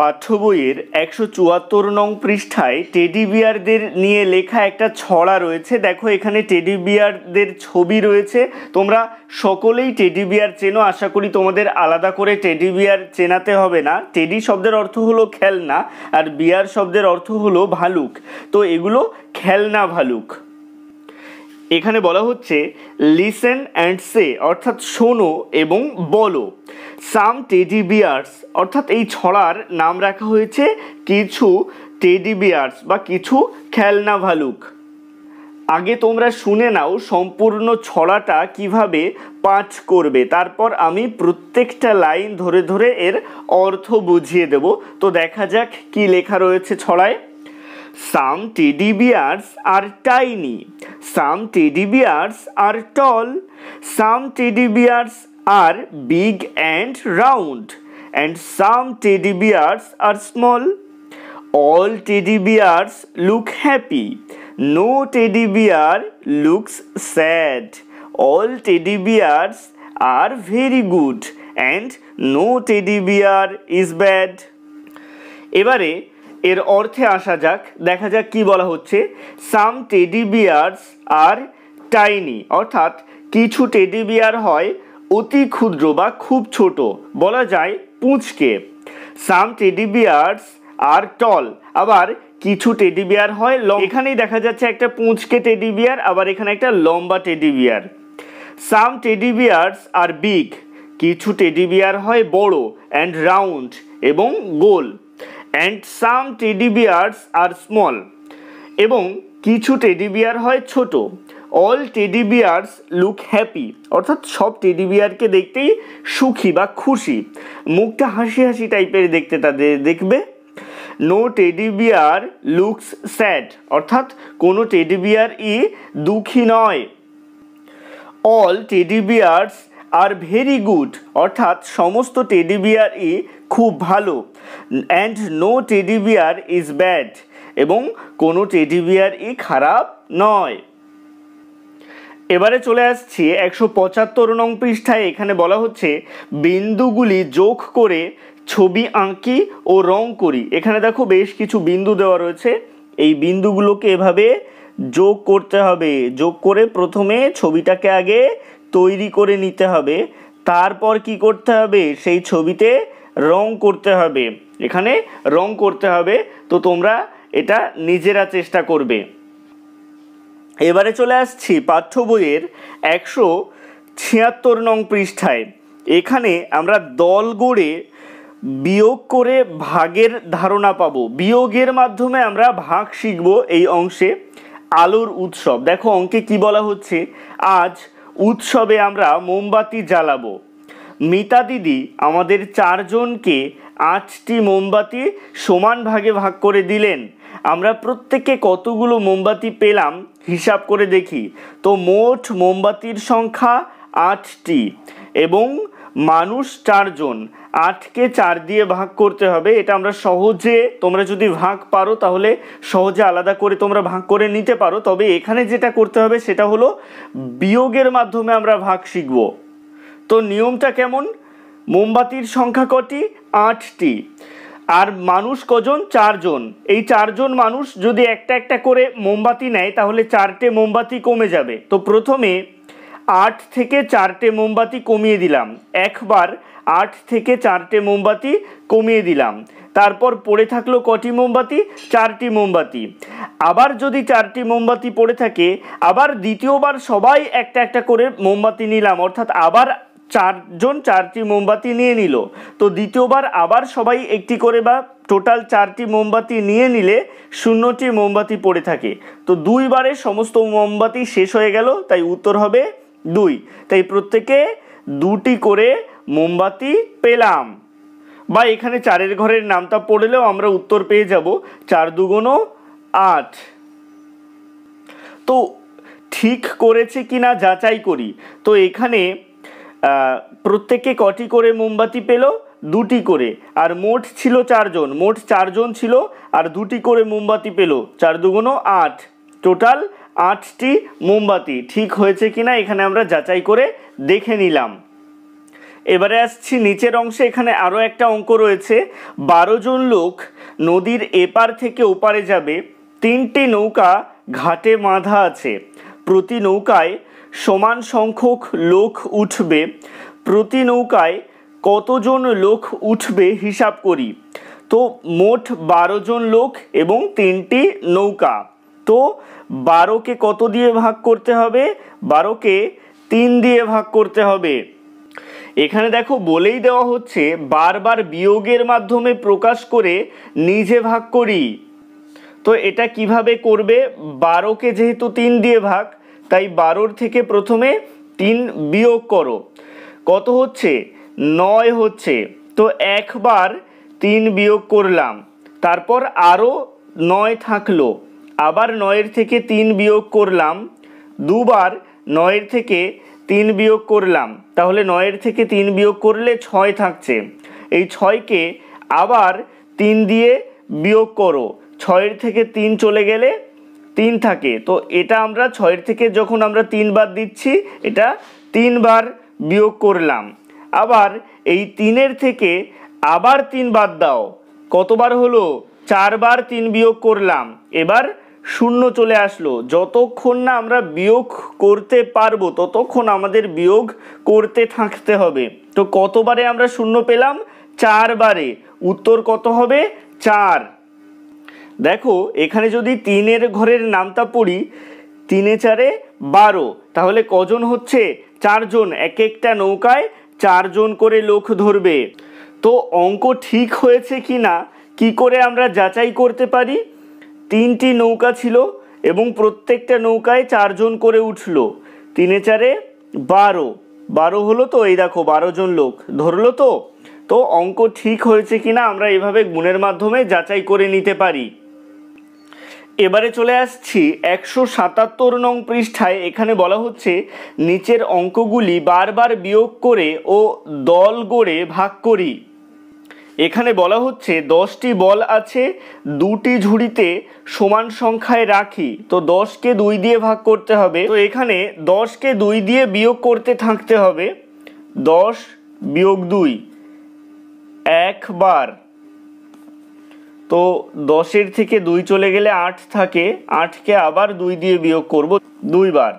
পাঠ্য বইয়ের একশো চুয়াত্তর নং পৃষ্ঠায় টেডি বিয়ারদের নিয়ে লেখা একটা ছড়া রয়েছে দেখো এখানে টেডি বিয়ারদের ছবি রয়েছে তোমরা সকলেই টেডি বিয়ার চেনো আশা করি তোমাদের আলাদা করে টেডি বিয়ার চেনাতে হবে না টেডি শব্দের অর্থ হলো খেলনা আর বিয়ার শব্দের অর্থ হলো ভালুক তো এগুলো খেলনা ভালুক এখানে বলা হচ্ছে লিসেন অ্যান্ড সে অর্থাৎ শোনো এবং বলো সাম টেডি বিয়ার্স অর্থাৎ এই ছড়ার নাম রাখা হয়েছে কিছু টেডি বিয়ার্স বা কিছু খেলনা ভালুক আগে তোমরা শুনে নাও সম্পূর্ণ ছড়াটা কিভাবে পাঁচ করবে তারপর আমি প্রত্যেকটা লাইন ধরে ধরে এর অর্থ বুঝিয়ে দেব তো দেখা যাক কি লেখা রয়েছে ছড়ায় some teddy bears are tiny some teddy bears are tall some teddy bears are big and round and some teddy bears are small all teddy bears look happy no teddy bear looks sad all teddy bears are very good and no teddy bear is bad এবারে এর অর্থে আসা যাক দেখা যাক কি বলা হচ্ছে সাম টেডি বিয়ার্স আর টাইনি অর্থাৎ কিছু টেডি বিয়ার হয় অতি ক্ষুদ্র বা খুব ছোট বলা যায় পুঁচকে সাম টেডি বিয়ার্স আর টল আবার কিছু টেডি বিয়ার হয় এখানেই দেখা যাচ্ছে একটা পুঁচকে টেডি বিয়ার আবার এখানে একটা লম্বা teddy bear some teddy bears are big কিছু টেডি বিয়ার হয় বড় অ্যান্ড রাউন্ড এবং গোল and some teddy bears are small এবং কিছু টেডি বিয়ার হয় ছোট all teddy bears look happy অর্থাৎ সব টেডি বিয়ারকে দেখতেই সুখী বা খুশি মুখটা হাসি হাসি টাইপের দেখতে তাদের দেখবে no teddy bear looks sad অর্থাৎ কোনো টেডি বিয়ার ই দুঃখী নয় all teddy bears are very good অর্থাৎ সমস্ত টেডি বিয়ার ই খুব ভালো and no teddy bear is bad এবং কোনো টেডি বিয়ার ই খারাপ নয় এবারে চলে আসছি একশো পঁচাত্তর নং পৃষ্ঠায় এখানে বলা হচ্ছে বিন্দুগুলি যোগ করে ছবি আঁকি ও রং করি এখানে দেখো বেশ কিছু বিন্দু দেওয়া রয়েছে এই বিন্দুগুলোকে এভাবে যোগ করতে হবে যোগ করে প্রথমে ছবিটাকে আগে তৈরি করে নিতে হবে তারপর কি করতে হবে সেই ছবিতে রং করতে হবে এখানে রং করতে হবে তো তোমরা এটা নিজেরা চেষ্টা করবে এবারে চলে আসছি পাঠ্য বইয়ের একশো ছিয়াত্তর নং পৃষ্ঠায় এখানে আমরা দল গড়ে বিয়োগ করে ভাগের ধারণা পাব বিয়োগের মাধ্যমে আমরা ভাগ শিখব এই অংশে আলোর উৎসব দেখো অঙ্কে কি বলা হচ্ছে আজ উৎসবে আমরা মোমবাতি জ্বালাবো মিতা দিদি আমাদের চারজনকে আটটি মোমবাতি সমান ভাগে ভাগ করে দিলেন আমরা প্রত্যেকে কতগুলো মোমবাতি পেলাম হিসাব করে দেখি তো মোট মোমবাতির সংখ্যা আটটি এবং মানুষ চারজন আটকে চার দিয়ে ভাগ করতে হবে এটা আমরা সহজে তোমরা যদি ভাগ পারো তাহলে সহজে আলাদা করে তোমরা ভাগ করে নিতে পারো তবে এখানে যেটা করতে হবে সেটা হলো বিয়োগের মাধ্যমে আমরা ভাগ শিখব তো নিয়মটা কেমন মোমবাতির সংখ্যা কটি আটটি আর মানুষ কজন চারজন এই চারজন মানুষ যদি একটা একটা করে মোমবাতি নেয় তাহলে চারটে মোমবাতি কমে যাবে তো প্রথমে আট থেকে চারটে মোমবাতি কমিয়ে দিলাম একবার আট থেকে চারটে মোমবাতি কমিয়ে দিলাম তারপর পড়ে থাকলো কটি মোমবাতি চারটি মোমবাতি আবার যদি চারটি মোমবাতি পড়ে থাকে আবার দ্বিতীয়বার সবাই একটা একটা করে মোমবাতি নিলাম অর্থাৎ আবার চারজন চারটি মোমবাতি নিয়ে নিল তো দ্বিতীয়বার আবার সবাই একটি করে বা টোটাল চারটি মোমবাতি নিয়ে নিলে শূন্যটি মোমবাতি পড়ে থাকে তো দুইবারে সমস্ত মোমবাতি শেষ হয়ে গেল তাই উত্তর হবে দুই তাই প্রত্যেকে দুটি করে মোমবাতি পেলাম বা এখানে চারের ঘরের নামটা পড়লেও আমরা উত্তর পেয়ে যাব চার দুগুণো আট তো ঠিক করেছে কিনা যাচাই করি তো এখানে প্রত্যেকে কটি করে মোমবাতি পেল দুটি করে আর মোট ছিল চারজন মোট চারজন ছিল আর দুটি করে মোমবাতি পেল চার দুগুণো আট টোটাল আটটি মোমবাতি ঠিক হয়েছে কিনা এখানে আমরা যাচাই করে দেখে নিলাম এবারে আসছি নিচের অংশে এখানে আরও একটা অঙ্ক রয়েছে বারো জন লোক নদীর এপার থেকে ওপারে যাবে তিনটি নৌকা ঘাটে বাঁধা আছে প্রতি নৌকায় সমান সংখ্যক লোক উঠবে প্রতি নৌকায় কতজন লোক উঠবে হিসাব করি তো মোট বারো জন লোক এবং তিনটি নৌকা তো বারোকে কত দিয়ে ভাগ করতে হবে বারোকে তিন দিয়ে ভাগ করতে হবে এখানে দেখো বলেই দেওয়া হচ্ছে বারবার বিয়োগের মাধ্যমে প্রকাশ করে নিজে ভাগ করি তো এটা কিভাবে করবে বারোকে যেহেতু তিন দিয়ে ভাগ তাই বারোর থেকে প্রথমে তিন বিয়োগ করো কত হচ্ছে নয় হচ্ছে তো একবার তিন বিয়োগ করলাম তারপর আরও নয় থাকলো আবার নয়ের থেকে তিন বিয়োগ করলাম দুবার নয়ের থেকে তিন বিয়োগ করলাম তাহলে নয়ের থেকে তিন বিয়োগ করলে ছয় থাকছে এই ছয়কে আবার তিন দিয়ে বিয়োগ করো ছয়ের থেকে তিন চলে গেলে তিন থাকে তো এটা আমরা ছয়ের থেকে যখন আমরা তিনবার দিচ্ছি এটা তিনবার বিয়োগ করলাম আবার এই তিনের থেকে আবার তিন বাদ দাও কতবার হলো চারবার তিন বিয়োগ করলাম এবার শূন্য চলে আসলো যতক্ষণ না আমরা বিয়োগ করতে পারবো ততক্ষণ আমাদের বিয়োগ করতে থাকতে হবে তো কতবারে আমরা শূন্য পেলাম চারবারে উত্তর কত হবে চার দেখো এখানে যদি তিনের ঘরের নামটা পড়ি তিনে চারে বারো তাহলে কজন হচ্ছে চারজন এক একটা নৌকায় চারজন করে লোক ধরবে তো অঙ্ক ঠিক হয়েছে কি না কী করে আমরা যাচাই করতে পারি তিনটি নৌকা ছিল এবং প্রত্যেকটা নৌকায় চারজন করে উঠল তিনে চারে বারো বারো হলো তো এই দেখো বারো জন লোক ধরলো তো তো অঙ্ক ঠিক হয়েছে কিনা আমরা এভাবে গুণের মাধ্যমে যাচাই করে নিতে পারি এবারে চলে আসছি একশো সাতাত্তর নং পৃষ্ঠায় এখানে বলা হচ্ছে নিচের অঙ্কগুলি বারবার বিয়োগ করে ও দল গড়ে ভাগ করি এখানে বলা হচ্ছে দশটি বল আছে দুটি ঝুড়িতে সমান সংখ্যায় রাখি তো দশকে দুই দিয়ে ভাগ করতে হবে তো এখানে দশকে দুই দিয়ে বিয়োগ করতে থাকতে হবে দশ বিয়োগ দুই একবার তো দশের থেকে দুই চলে গেলে আট থাকে আটকে আবার দুই দিয়ে বিয়োগ করব দুইবার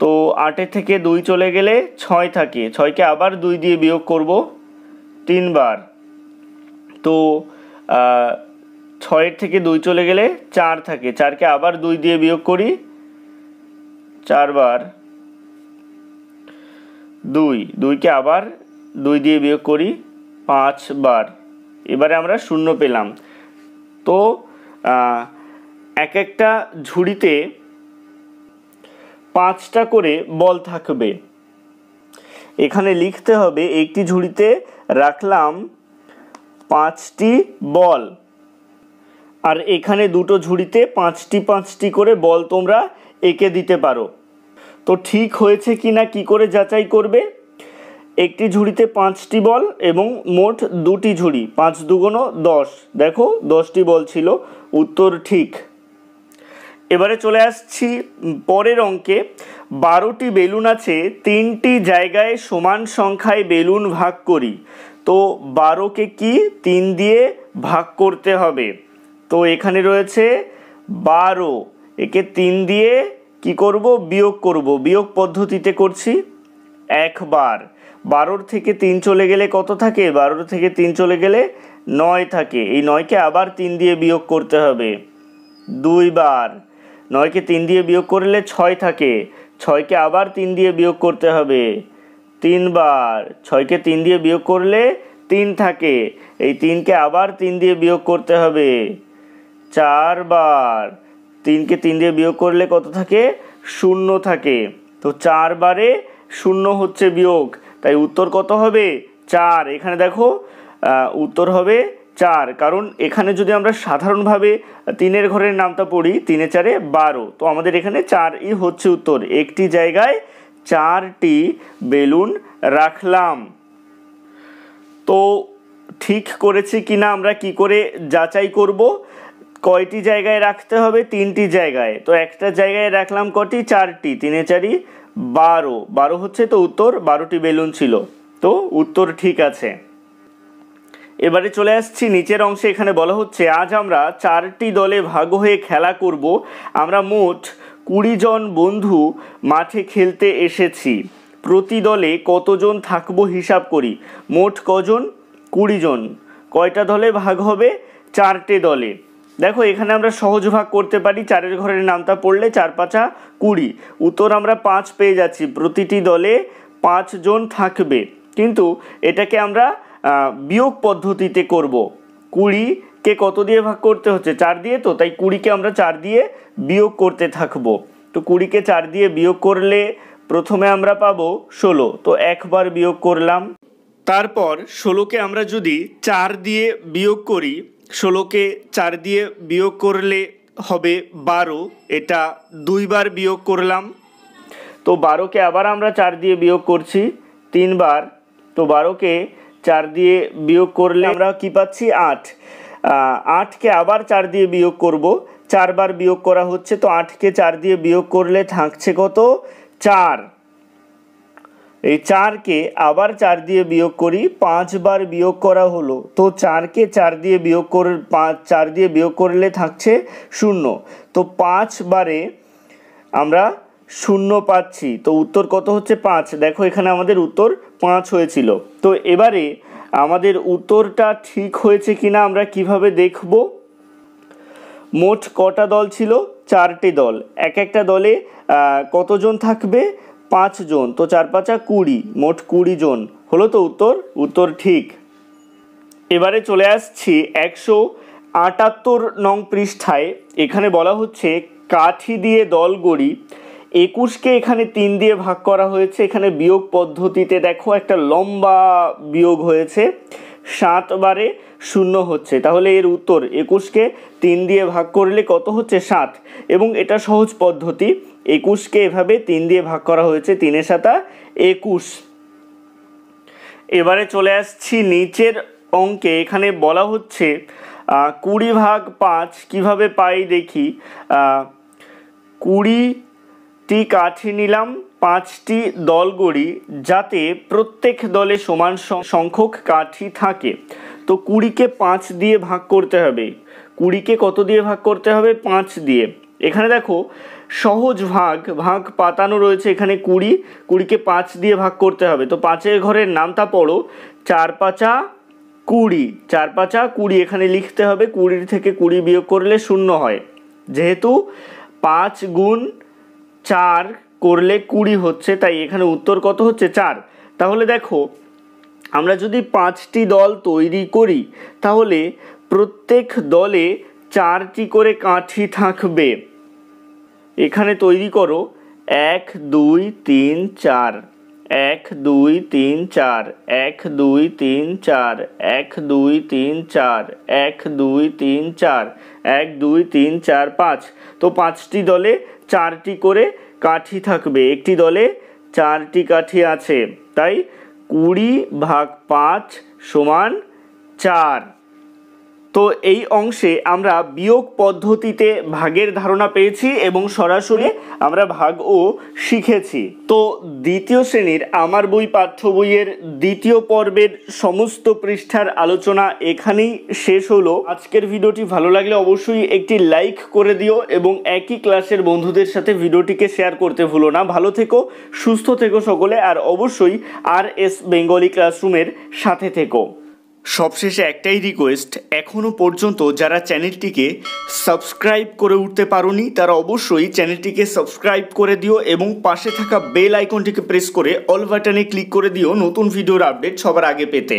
তো আটের থেকে দুই চলে গেলে ছয় থাকে ছয়কে আবার দুই দিয়ে বিয়োগ করব তিনবার তো ছয়ের থেকে দুই চলে গেলে চার থাকে চারকে আবার দুই দিয়ে বিয়োগ করি চারবার দুই দুইকে আবার দুই দিয়ে বিয়োগ করি পাঁচবার এবারে আমরা শূন্য পেলাম তো এক একটা ঝুড়িতে পাঁচটা করে বল থাকবে এখানে লিখতে হবে একটি ঝুড়িতে রাখলাম পাঁচটি বল আর এখানে দুটো ঝুড়িতে পাঁচটি পাঁচটি করে বল তোমরা এঁকে দিতে পারো তো ঠিক হয়েছে কি না কী করে যাচাই করবে একটি ঝুড়িতে পাঁচটি বল এবং মোট দুটি ঝুড়ি পাঁচ দুগুণ দশ দেখো দশটি বল ছিল উত্তর ঠিক এবারে চলে আসছি পরের অঙ্কে বারোটি বেলুন আছে তিনটি জায়গায় সমান সংখ্যায় বেলুন ভাগ করি তো বারোকে কি তিন দিয়ে ভাগ করতে হবে তো এখানে রয়েছে বারো একে তিন দিয়ে কি করব বিয়োগ করব বিয়োগ পদ্ধতিতে করছি একবার বারোর থেকে তিন চলে গেলে কত থাকে বারোর থেকে তিন চলে গেলে নয় থাকে এই নয়কে আবার তিন দিয়ে বিয়োগ করতে হবে দুইবার নয়কে তিন দিয়ে বিয়োগ করলে ছয় থাকে ছয়কে আবার তিন দিয়ে বিয়োগ করতে হবে তিনবার ছয়কে তিন দিয়ে বিয়োগ করলে তিন থাকে এই তিনকে আবার তিন দিয়ে বিয়োগ করতে হবে চারবার তিনকে তিন দিয়ে বিয়োগ করলে কত থাকে শূন্য থাকে তো চারবারে শূন্য হচ্ছে বিয়োগ তাই উত্তর কত হবে চার এখানে দেখো উত্তর হবে চার কারণ এখানে যদি আমরা সাধারণভাবে তিনের ঘরের নামটা পড়ি তিনে চারে বারো তো আমাদের এখানে চারই হচ্ছে উত্তর একটি জায়গায় চারটি বেলুন রাখলাম তো ঠিক করেছি কি না আমরা কি করে যাচাই করব কয়টি জায়গায় রাখতে হবে তিনটি জায়গায় তো একটা জায়গায় রাখলাম কটি চারটি তিনে চারি বারো বারো হচ্ছে তো উত্তর বারোটি বেলুন ছিল তো উত্তর ঠিক আছে এবারে চলে আসছি নিচের অংশে এখানে বলা হচ্ছে আজ আমরা চারটি দলে ভাগ হয়ে খেলা করব আমরা মোট কুড়ি জন বন্ধু মাঠে খেলতে এসেছি প্রতি দলে কতজন থাকবো হিসাব করি মোট কজন কুড়ি জন কয়টা দলে ভাগ হবে চারটে দলে দেখো এখানে আমরা সহজ ভাগ করতে পারি চারের ঘরের নামটা পড়লে চার পাঁচা কুড়ি উত্তর আমরা পাঁচ পেয়ে যাচ্ছি প্রতিটি দলে পাঁচজন থাকবে কিন্তু এটাকে আমরা বিয়োগ পদ্ধতিতে করব কুড়িকে কত দিয়ে ভাগ করতে হচ্ছে চার দিয়ে তো তাই কুড়িকে আমরা চার দিয়ে বিয়োগ করতে থাকব তো কুড়িকে চার দিয়ে বিয়োগ করলে প্রথমে আমরা পাবো ষোলো তো একবার বিয়োগ করলাম তারপর ষোলোকে আমরা যদি চার দিয়ে বিয়োগ করি ষোলোকে চার দিয়ে বিয়োগ করলে হবে বারো এটা দুইবার বিয়োগ করলাম তো বারোকে আবার আমরা চার দিয়ে বিয়োগ করছি তিনবার তো বারোকে চার দিয়ে বিয়োগ করলে আমরা কি পাচ্ছি আট আটকে আবার চার দিয়ে বিয়োগ করব চারবার বিয়োগ করা হচ্ছে তো আটকে চার দিয়ে বিয়োগ করলে থাকছে কত চার এই চারকে আবার চার দিয়ে বিয়োগ করি পাঁচবার বিয়োগ করা হলো তো চারকে চার দিয়ে বিয়োগ কর পাঁচ চার দিয়ে বিয়োগ করলে থাকছে শূন্য তো পাঁচবারে আমরা শূন্য পাচ্ছি তো উত্তর কত হচ্ছে পাঁচ দেখো এখানে আমাদের উত্তর পাঁচ হয়েছিল তো এবারে আমাদের উত্তরটা ঠিক হয়েছে কিনা আমরা কিভাবে দেখব মোট কটা দল ছিল চারটে দল এক একটা দলে কতজন থাকবে পাঁচ জন তো চার পাঁচা কুড়ি মোট কুড়ি জন হলো তো উত্তর উত্তর ঠিক এবারে চলে আসছি একশো আটাত্তর নং পৃষ্ঠায় এখানে বলা হচ্ছে কাঠি দিয়ে দল গড়ি একুশকে এখানে তিন দিয়ে ভাগ করা হয়েছে এখানে বিয়োগ পদ্ধতিতে দেখো একটা লম্বা বিয়োগ হয়েছে সাত বারে শূন্য হচ্ছে তাহলে এর উত্তর একুশকে তিন দিয়ে ভাগ করলে কত হচ্ছে সাত এবং এটা সহজ পদ্ধতি একুশকে এভাবে তিন দিয়ে ভাগ করা হয়েছে তিনে সাতা একুশ এবারে চলে আসছি নিচের অঙ্কে এখানে বলা হচ্ছে কুড়ি ভাগ পাঁচ কিভাবে পাই দেখি কুড়িটি কাঠি নিলাম পাঁচটি দল গড়ি যাতে প্রত্যেক দলে সমান সংখ্যক কাঠি থাকে তো কুড়িকে পাঁচ দিয়ে ভাগ করতে হবে কুড়িকে কত দিয়ে ভাগ করতে হবে পাঁচ দিয়ে এখানে দেখো সহজ ভাগ ভাগ পাতানো রয়েছে এখানে কুড়ি কুড়িকে পাঁচ দিয়ে ভাগ করতে হবে তো পাঁচের ঘরের নামটা পড়ো চার পাঁচা কুড়ি চার পাঁচা কুড়ি এখানে লিখতে হবে কুড়ির থেকে কুড়ি বিয়োগ করলে শূন্য হয় যেহেতু পাঁচ গুণ চার করলে কুড়ি হচ্ছে তাই এখানে উত্তর কত হচ্ছে চার তাহলে দেখো আমরা যদি পাঁচটি দল তৈরি করি তাহলে প্রত্যেক দলে চারটি করে কাঠি থাকবে এখানে তৈরি করো এক দুই তিন চার এক দুই তিন চার এক দুই তিন চার এক দুই তিন চার এক দুই তিন চার এক দুই তিন চার পাঁচ তো পাঁচটি দলে চারটি করে কাঠি থাকবে একটি দলে চারটি কাঠি আছে তাই কুড়ি ভাগ পাঁচ সমান চার তো এই অংশে আমরা বিয়োগ পদ্ধতিতে ভাগের ধারণা পেয়েছি এবং সরাসরি আমরা ভাগও শিখেছি তো দ্বিতীয় শ্রেণীর আমার বই পাঠ্য বইয়ের দ্বিতীয় পর্বের সমস্ত পৃষ্ঠার আলোচনা এখানেই শেষ হলো আজকের ভিডিওটি ভালো লাগলে অবশ্যই একটি লাইক করে দিও এবং একই ক্লাসের বন্ধুদের সাথে ভিডিওটিকে শেয়ার করতে ভুলো না ভালো থেকো সুস্থ থেকো সকলে আর অবশ্যই আর এস বেঙ্গলি ক্লাসরুমের সাথে থেকো সবশেষে একটাই রিকোয়েস্ট এখনও পর্যন্ত যারা চ্যানেলটিকে সাবস্ক্রাইব করে উঠতে পারোনি তারা অবশ্যই চ্যানেলটিকে সাবস্ক্রাইব করে দিও এবং পাশে থাকা বেল আইকনটিকে প্রেস করে অল বাটনে ক্লিক করে দিও নতুন ভিডিওর আপডেট সবার আগে পেতে